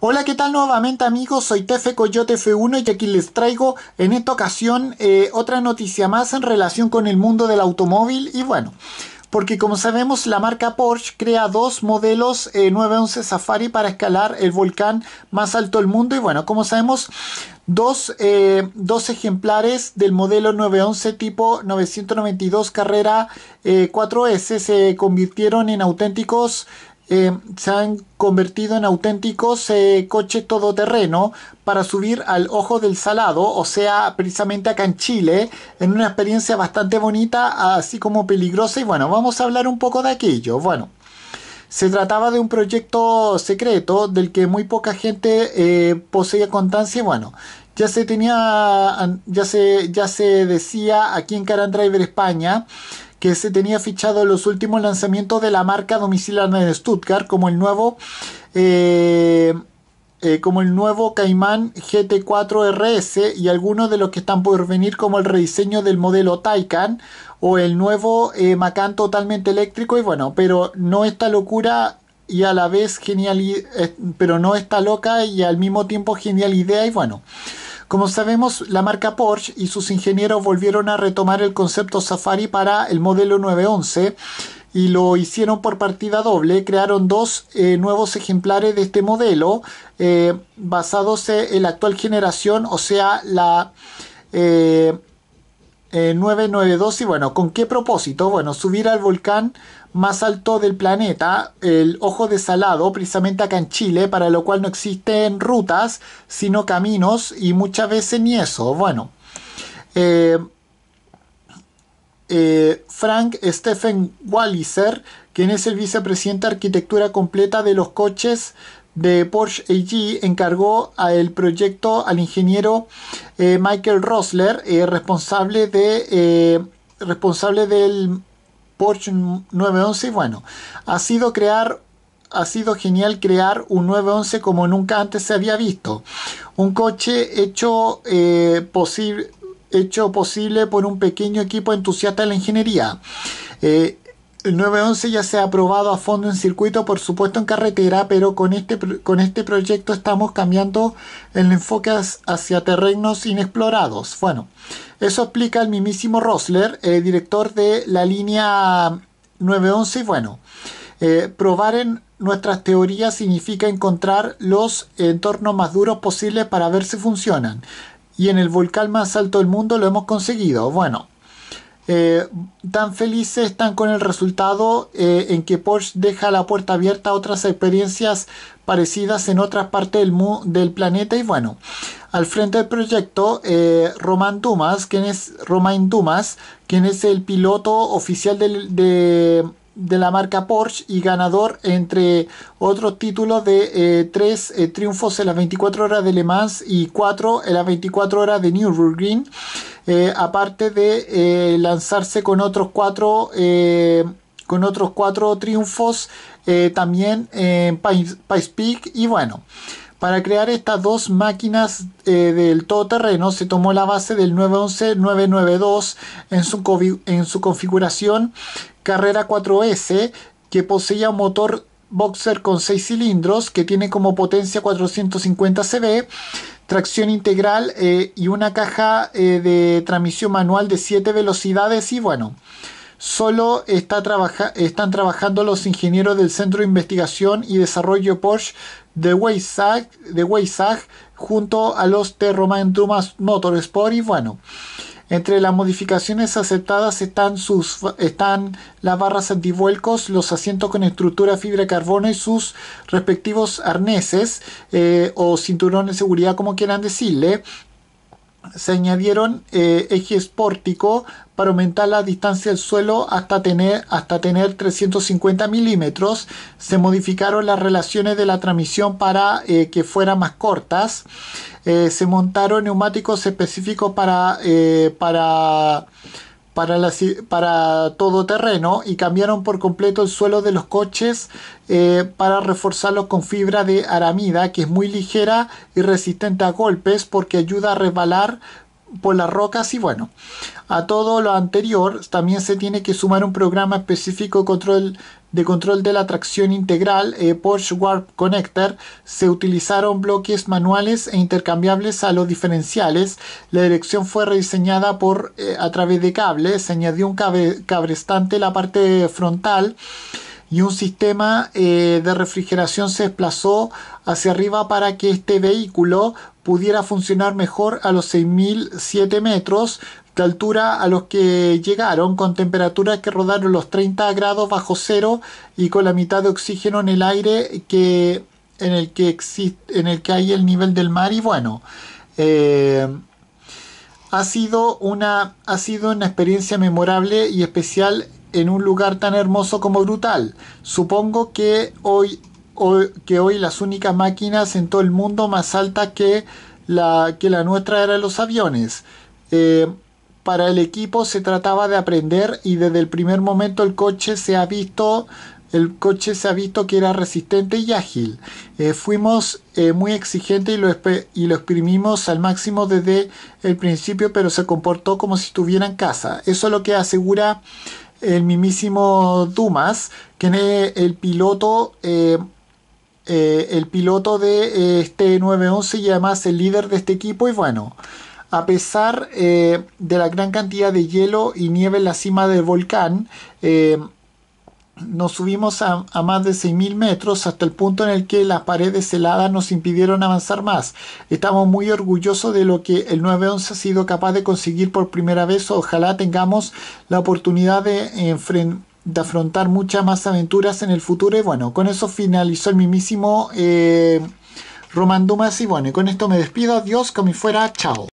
Hola, ¿qué tal nuevamente amigos? Soy Tefe Coyote F1 y aquí les traigo en esta ocasión eh, otra noticia más en relación con el mundo del automóvil y bueno, porque como sabemos la marca Porsche crea dos modelos 911 eh, Safari para escalar el volcán más alto del mundo y bueno, como sabemos dos, eh, ejemplares del modelo 911 tipo 992 carrera 4S se convirtieron en auténticos eh, se han convertido en auténticos eh, coches todoterreno para subir al Ojo del Salado, o sea, precisamente acá en Chile, en una experiencia bastante bonita, así como peligrosa. Y bueno, vamos a hablar un poco de aquello. Bueno. Se trataba de un proyecto secreto del que muy poca gente eh, poseía constancia bueno, ya se tenía, ya se, ya se decía aquí en Caran Driver España que se tenía fichado en los últimos lanzamientos de la marca domiciliaria de Stuttgart como el nuevo eh, eh, como el nuevo Cayman GT4 RS y algunos de los que están por venir como el rediseño del modelo Taycan o el nuevo eh, Macan totalmente eléctrico y bueno, pero no esta locura y a la vez genial, pero no esta loca y al mismo tiempo genial idea y bueno. Como sabemos, la marca Porsche y sus ingenieros volvieron a retomar el concepto Safari para el modelo 911 y lo hicieron por partida doble. Crearon dos eh, nuevos ejemplares de este modelo eh, basados en la actual generación, o sea, la... 992 eh, y bueno, ¿con qué propósito? Bueno, subir al volcán más alto del planeta, el Ojo de Salado, precisamente acá en Chile, para lo cual no existen rutas, sino caminos y muchas veces ni eso. Bueno, eh, eh, Frank Stephen Walliser, quien es el vicepresidente de arquitectura completa de los coches de Porsche AG, encargó el proyecto al ingeniero eh, Michael Rosler, responsable de responsable del Porsche 911 bueno, ha sido crear ha sido genial crear un 911 como nunca antes se había visto. Un coche hecho, eh, hecho posible por un pequeño equipo entusiasta de la ingeniería. Eh, el 911 ya se ha probado a fondo en circuito, por supuesto en carretera, pero con este, con este proyecto estamos cambiando el enfoque hacia terrenos inexplorados. Bueno, eso explica el mismísimo Rosler, eh, director de la línea 911. bueno, eh, probar en nuestras teorías significa encontrar los entornos más duros posibles para ver si funcionan. Y en el volcán más alto del mundo lo hemos conseguido. Bueno, eh, tan felices están con el resultado eh, en que Porsche deja la puerta abierta a otras experiencias parecidas en otras partes del, planeta y bueno, al frente del proyecto eh, Romain Dumas, quien es Dumas, quien es el piloto oficial de, la marca Porsche y ganador entre otros títulos de tres triunfos en las 24 horas de Le Mans y cuatro en las 24 horas de Nürburgring. Eh, aparte de eh, lanzarse con otros cuatro, eh, con otros cuatro triunfos también en Pice Peak y bueno. Para crear estas dos máquinas del todoterreno se tomó la base del 911-992 en su, en su configuración carrera 4S que poseía un motor boxer con 6 cilindros que tiene como potencia 450 cb tracción integral eh, y una caja eh, de transmisión manual de 7 velocidades y bueno, solo está están trabajando los ingenieros del Centro de Investigación y Desarrollo Porsche de Weissach, de junto a los de Romain Dumas Motorsport y bueno, entre las modificaciones aceptadas están, sus, están las barras antivuelcos, los asientos con estructura fibra de carbono y sus respectivos arneses eh, o cinturones de seguridad, como quieran decirle, se añadieron eh, ejes pórticos para aumentar la distancia del suelo hasta tener, hasta tener 350 milímetros. Se modificaron las relaciones de la transmisión para eh, que fueran más cortas. Eh, se montaron neumáticos específicos para, para para, todo terreno y cambiaron por completo el suelo de los coches eh, para reforzarlos con fibra de aramida que es muy ligera y resistente a golpes porque ayuda a resbalar por las rocas y bueno, a todo lo anterior también se tiene que sumar un programa específico de control de control de la tracción integral eh, Porsche Warp Connector se utilizaron bloques manuales e intercambiables a los diferenciales. La dirección fue rediseñada por, eh, a través de cables. Se añadió un cabrestante en la parte frontal y un sistema eh, de refrigeración se desplazó hacia arriba para que este vehículo pudiera funcionar mejor a los 6.007 metros. ...de altura a los que llegaron, con temperaturas que rodaron los 30 grados bajo cero y con la mitad de oxígeno en el aire que, en, el que en el que hay el nivel del mar. Y bueno, eh, ha, sido una, ha sido una experiencia memorable y especial en un lugar tan hermoso como brutal. Supongo que hoy, que hoy las únicas máquinas en todo el mundo más altas que la, que la nuestra eran los aviones. Eh, para el equipo se trataba de aprender y desde el primer momento el coche se ha visto el coche se ha visto que era resistente y ágil. Eh, fuimos eh, muy exigentes y lo, y lo exprimimos al máximo desde el principio, pero se comportó como si estuviera en casa. Eso es lo que asegura el mismísimo Dumas, que es el piloto, eh, el piloto de este 911 y además el líder de este equipo. Y bueno, a pesar eh, de la gran cantidad de hielo y nieve en la cima del volcán, eh, nos subimos a, más de 6.000 metros hasta el punto en el que las paredes heladas nos impidieron avanzar más. Estamos muy orgullosos de lo que el 911 ha sido capaz de conseguir por primera vez. Ojalá tengamos la oportunidad de afrontar muchas más aventuras en el futuro. Y bueno, con eso finalizó el mismísimo eh, Román Dumas. Y bueno, con esto me despido. Adiós, como fuera. Chao.